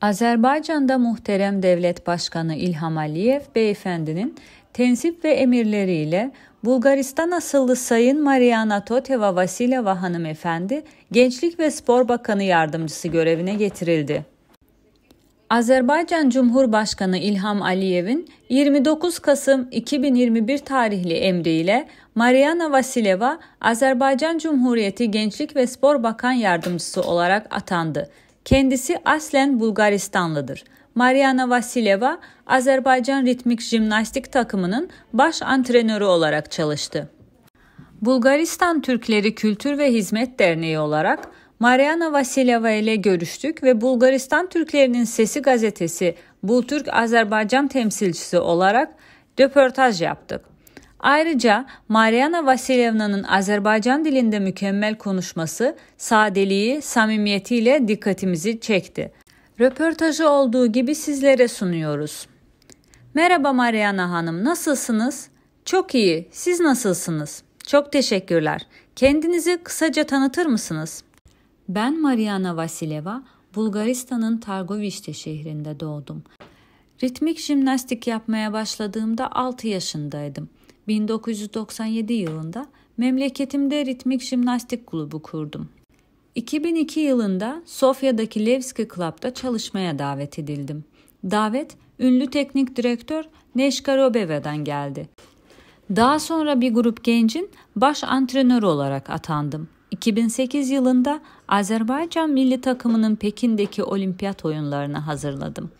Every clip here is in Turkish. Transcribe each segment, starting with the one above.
Azerbaycan'da muhterem devlet başkanı İlham Aliyev beyefendinin tensip ve emirleriyle Bulgaristan asıllı Sayın Mariana Toteva Vasileva Efendi Gençlik ve Spor Bakanı yardımcısı görevine getirildi. Azerbaycan Cumhurbaşkanı İlham Aliyev'in 29 Kasım 2021 tarihli emriyle Mariana Vasileva Azerbaycan Cumhuriyeti Gençlik ve Spor Bakan Yardımcısı olarak atandı Kendisi aslen Bulgaristanlıdır. Mariana Vasileva, Azerbaycan Ritmik Jimnastik takımının baş antrenörü olarak çalıştı. Bulgaristan Türkleri Kültür ve Hizmet Derneği olarak Mariana Vasileva ile görüştük ve Bulgaristan Türklerinin Sesi gazetesi Bultürk Azerbaycan temsilcisi olarak röportaj yaptık. Ayrıca Mariana Vasilyevna'nın Azerbaycan dilinde mükemmel konuşması, sadeliği, samimiyetiyle dikkatimizi çekti. Röportajı olduğu gibi sizlere sunuyoruz. Merhaba Mariana Hanım, nasılsınız? Çok iyi. Siz nasılsınız? Çok teşekkürler. Kendinizi kısaca tanıtır mısınız? Ben Mariana Vasileva, Bulgaristan'ın Targoviste şehrinde doğdum. Ritmik jimnastik yapmaya başladığımda 6 yaşındaydım. 1997 yılında memleketimde ritmik jimnastik kulübü kurdum. 2002 yılında Sofya'daki Levski Club'da çalışmaya davet edildim. Davet ünlü teknik direktör Neşka Robeva'dan geldi. Daha sonra bir grup gencin baş antrenör olarak atandım. 2008 yılında Azerbaycan milli takımının Pekin'deki olimpiyat oyunlarını hazırladım.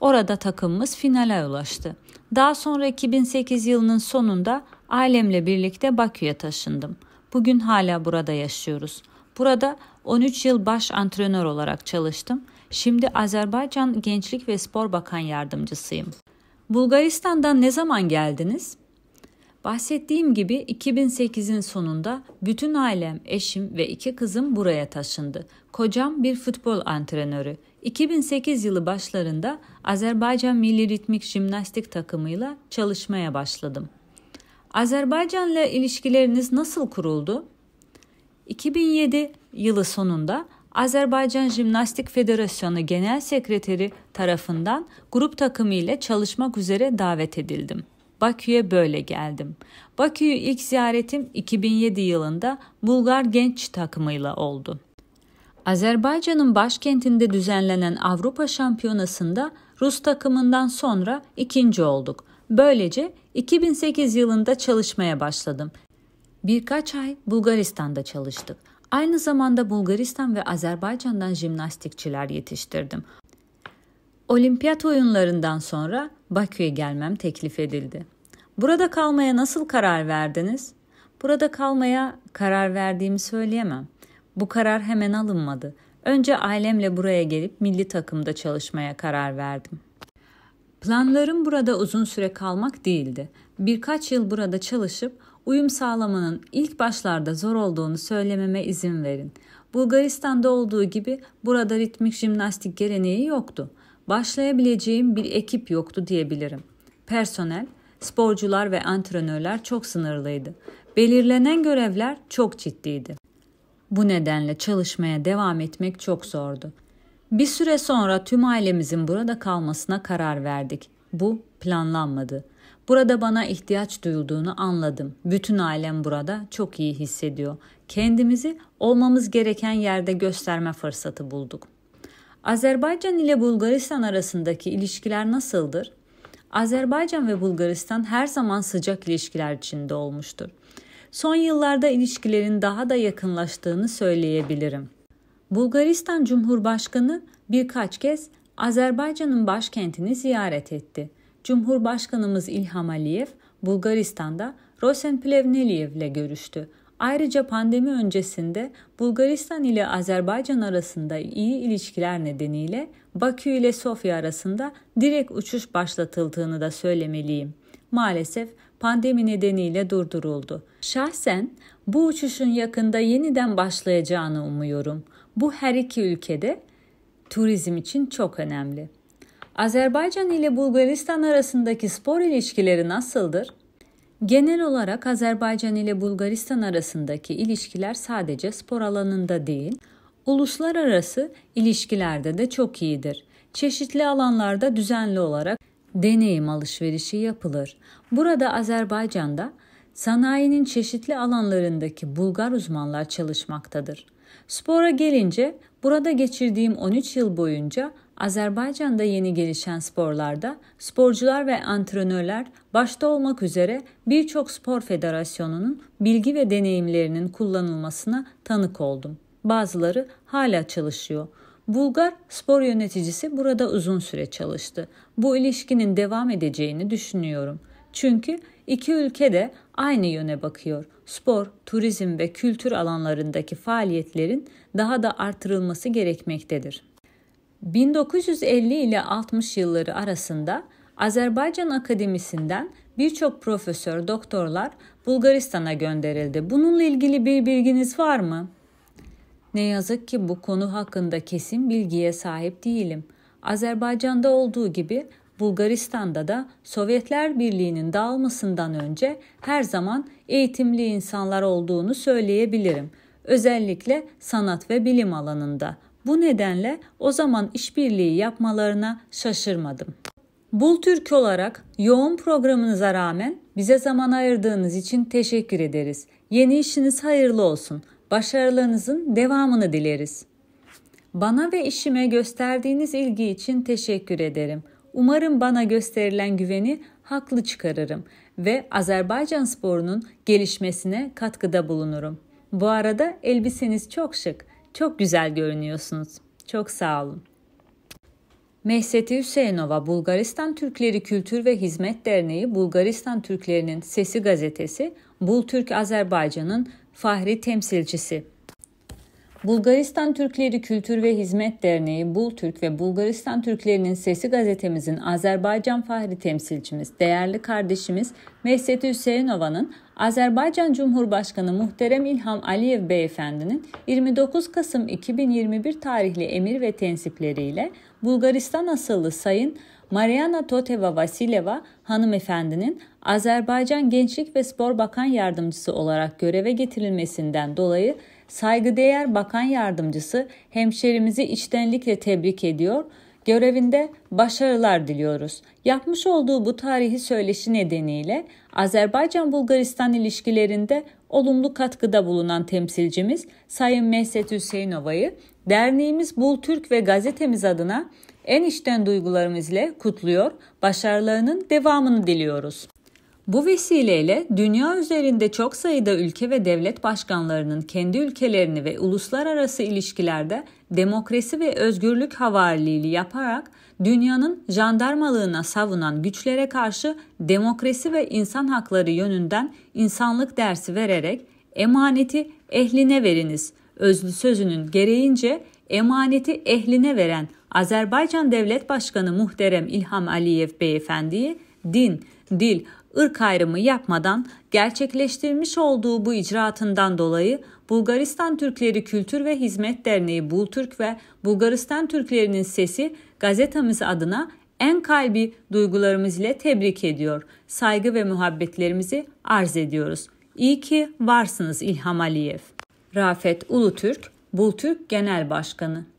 Orada takımımız finale ulaştı. Daha sonra 2008 yılının sonunda ailemle birlikte Bakü'ye taşındım. Bugün hala burada yaşıyoruz. Burada 13 yıl baş antrenör olarak çalıştım. Şimdi Azerbaycan Gençlik ve Spor Bakan Yardımcısıyım. Bulgaristan'dan ne zaman geldiniz? Bahsettiğim gibi 2008'in sonunda bütün ailem, eşim ve iki kızım buraya taşındı. Kocam bir futbol antrenörü. 2008 yılı başlarında Azerbaycan Milli Ritmik Jimnastik takımıyla çalışmaya başladım. Azerbaycan'la ilişkileriniz nasıl kuruldu? 2007 yılı sonunda Azerbaycan Jimnastik Federasyonu Genel Sekreteri tarafından grup takımı ile çalışmak üzere davet edildim. Bakü'ye böyle geldim. Bakü'yü ilk ziyaretim 2007 yılında Bulgar genç takımıyla oldu. Azerbaycan'ın başkentinde düzenlenen Avrupa Şampiyonası'nda Rus takımından sonra ikinci olduk. Böylece 2008 yılında çalışmaya başladım. Birkaç ay Bulgaristan'da çalıştık. Aynı zamanda Bulgaristan ve Azerbaycan'dan jimnastikçiler yetiştirdim. Olimpiyat oyunlarından sonra Bakü'ye gelmem teklif edildi. Burada kalmaya nasıl karar verdiniz? Burada kalmaya karar verdiğimi söyleyemem. Bu karar hemen alınmadı. Önce ailemle buraya gelip milli takımda çalışmaya karar verdim. Planlarım burada uzun süre kalmak değildi. Birkaç yıl burada çalışıp uyum sağlamanın ilk başlarda zor olduğunu söylememe izin verin. Bulgaristan'da olduğu gibi burada ritmik jimnastik geleneği yoktu. Başlayabileceğim bir ekip yoktu diyebilirim. Personel, sporcular ve antrenörler çok sınırlıydı. Belirlenen görevler çok ciddiydi. Bu nedenle çalışmaya devam etmek çok zordu. Bir süre sonra tüm ailemizin burada kalmasına karar verdik. Bu planlanmadı. Burada bana ihtiyaç duyulduğunu anladım. Bütün ailem burada çok iyi hissediyor. Kendimizi olmamız gereken yerde gösterme fırsatı bulduk. Azerbaycan ile Bulgaristan arasındaki ilişkiler nasıldır? Azerbaycan ve Bulgaristan her zaman sıcak ilişkiler içinde olmuştur son yıllarda ilişkilerin daha da yakınlaştığını söyleyebilirim. Bulgaristan Cumhurbaşkanı birkaç kez Azerbaycan'ın başkentini ziyaret etti. Cumhurbaşkanımız İlham Aliyev Bulgaristan'da Rosen Plevneliev ile görüştü. Ayrıca pandemi öncesinde Bulgaristan ile Azerbaycan arasında iyi ilişkiler nedeniyle Bakü ile Sofya arasında direkt uçuş başlatıldığını da söylemeliyim. Maalesef pandemi nedeniyle durduruldu. Şahsen bu uçuşun yakında yeniden başlayacağını umuyorum. Bu her iki ülkede turizm için çok önemli. Azerbaycan ile Bulgaristan arasındaki spor ilişkileri nasıldır? Genel olarak Azerbaycan ile Bulgaristan arasındaki ilişkiler sadece spor alanında değil, uluslararası ilişkilerde de çok iyidir. Çeşitli alanlarda düzenli olarak deneyim alışverişi yapılır. Burada Azerbaycan'da sanayinin çeşitli alanlarındaki Bulgar uzmanlar çalışmaktadır. Spora gelince burada geçirdiğim 13 yıl boyunca Azerbaycan'da yeni gelişen sporlarda sporcular ve antrenörler başta olmak üzere birçok spor federasyonunun bilgi ve deneyimlerinin kullanılmasına tanık oldum. Bazıları hala çalışıyor. Bulgar spor yöneticisi burada uzun süre çalıştı. Bu ilişkinin devam edeceğini düşünüyorum. Çünkü iki ülke de aynı yöne bakıyor. Spor, turizm ve kültür alanlarındaki faaliyetlerin daha da artırılması gerekmektedir. 1950 ile 60 yılları arasında Azerbaycan Akademisi'nden birçok profesör, doktorlar Bulgaristan'a gönderildi. Bununla ilgili bir bilginiz var mı? Ne yazık ki bu konu hakkında kesin bilgiye sahip değilim. Azerbaycan'da olduğu gibi Bulgaristan'da da Sovyetler Birliği'nin dağılmasından önce her zaman eğitimli insanlar olduğunu söyleyebilirim. Özellikle sanat ve bilim alanında. Bu nedenle o zaman işbirliği yapmalarına şaşırmadım. Bul Bultürk olarak yoğun programınıza rağmen bize zaman ayırdığınız için teşekkür ederiz. Yeni işiniz hayırlı olsun. Başarılarınızın devamını dileriz. Bana ve işime gösterdiğiniz ilgi için teşekkür ederim. Umarım bana gösterilen güveni haklı çıkarırım ve Azerbaycan sporunun gelişmesine katkıda bulunurum. Bu arada elbiseniz çok şık, çok güzel görünüyorsunuz. Çok sağ olun. Mehseti Hüseyinova Bulgaristan Türkleri Kültür ve Hizmet Derneği Bulgaristan Türklerinin Sesi gazetesi Bul Türk Azerbaycan'ın fahri temsilcisi. Bulgaristan Türkleri Kültür ve Hizmet Derneği Bul Türk ve Bulgaristan Türklerinin Sesi gazetemizin Azerbaycan fahri temsilcimiz, değerli kardeşimiz Mehset Hüseyinova'nın Azerbaycan Cumhurbaşkanı Muhterem İlham Aliyev Beyefendi'nin 29 Kasım 2021 tarihli emir ve tensipleriyle Bulgaristan asıllı Sayın Mariana Toteva Vasileva hanımefendinin Azerbaycan Gençlik ve Spor Bakan Yardımcısı olarak göreve getirilmesinden dolayı saygıdeğer bakan yardımcısı hemşerimizi içtenlikle tebrik ediyor, görevinde başarılar diliyoruz. Yapmış olduğu bu tarihi söyleşi nedeniyle Azerbaycan-Bulgaristan ilişkilerinde olumlu katkıda bulunan temsilcimiz Sayın Mehset Hüseyinova'yı derneğimiz Bul Türk ve gazetemiz adına en içten duygularımız ile kutluyor, başarılarının devamını diliyoruz. Bu vesileyle dünya üzerinde çok sayıda ülke ve devlet başkanlarının kendi ülkelerini ve uluslararası ilişkilerde demokrasi ve özgürlük havariliği yaparak dünyanın jandarmalığına savunan güçlere karşı demokrasi ve insan hakları yönünden insanlık dersi vererek emaneti ehline veriniz. Özlü sözünün gereğince emaneti ehline veren Azerbaycan Devlet Başkanı Muhterem İlham Aliyev Beyefendi'yi din, dil, ırk ayrımı yapmadan gerçekleştirmiş olduğu bu icraatından dolayı Bulgaristan Türkleri Kültür ve Hizmet Derneği Bultürk ve Bulgaristan Türklerinin Sesi gazetemiz adına en kalbi duygularımız ile tebrik ediyor. Saygı ve muhabbetlerimizi arz ediyoruz. İyi ki varsınız İlham Aliyev. Rafet Ulutürk, Bultürk Genel Başkanı